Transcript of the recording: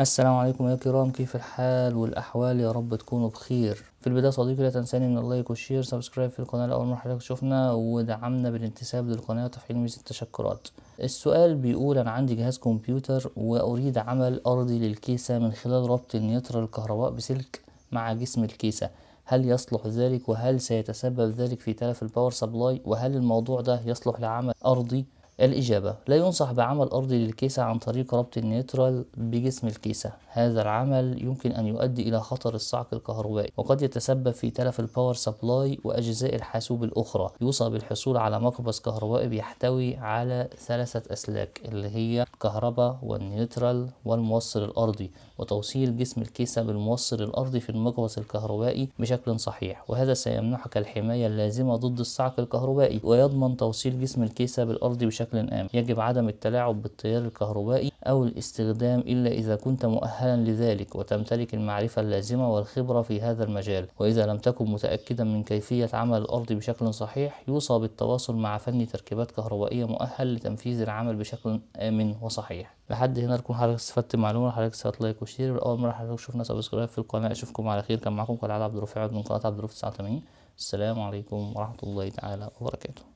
السلام عليكم يا كرام كيف الحال والاحوال يا رب تكونوا بخير في البدايه صديقي لا تنساني ان اللايك والشير سبسكرايب في القناه لاول مره حضرتك تشوفنا ودعمنا بالانتساب للقناه وتفعيل ميزه التشكرات السؤال بيقول انا عندي جهاز كمبيوتر واريد عمل ارضي للكيسه من خلال ربط النيوترال الكهرباء بسلك مع جسم الكيسه هل يصلح ذلك وهل سيتسبب ذلك في تلف الباور سبلاي وهل الموضوع ده يصلح لعمل ارضي الإجابة لا ينصح بعمل أرضي للكيسة عن طريق ربط النيترال بجسم الكيسة هذا العمل يمكن أن يؤدي إلى خطر الصعق الكهربائي وقد يتسبب في تلف الباور سبلاي وأجزاء الحاسوب الأخرى يوصى بالحصول على مقبس كهربائي بيحتوي على ثلاثة أسلاك اللي هي الكهرباء والنيترال والموصل الأرضي وتوصيل جسم الكيسة بالموصل الأرضي في المقبس الكهربائي بشكل صحيح وهذا سيمنحك الحماية اللازمة ضد الصعق الكهربائي ويضمن توصيل جسم الكيسة بالأرضي بشكل بشكل آمن يجب عدم التلاعب بالتيار الكهربائي أو الاستخدام إلا إذا كنت مؤهلا لذلك وتمتلك المعرفة اللازمة والخبرة في هذا المجال وإذا لم تكن متأكدا من كيفية عمل الأرض بشكل صحيح يوصى بالتواصل مع فني تركيبات كهربائية مؤهل لتنفيذ العمل بشكل آمن وصحيح لحد هنا تكون حضرتك استفدت معلومة حضرتك استفدت لايك وشير ولأول مرة حضرتك تشوفنا سبسكرايب في القناة أشوفكم على خير كان معاكم كالعادة عبد الرفيع من قناة عبد الرفيع 89 السلام عليكم ورحمة الله تعالى وبركاته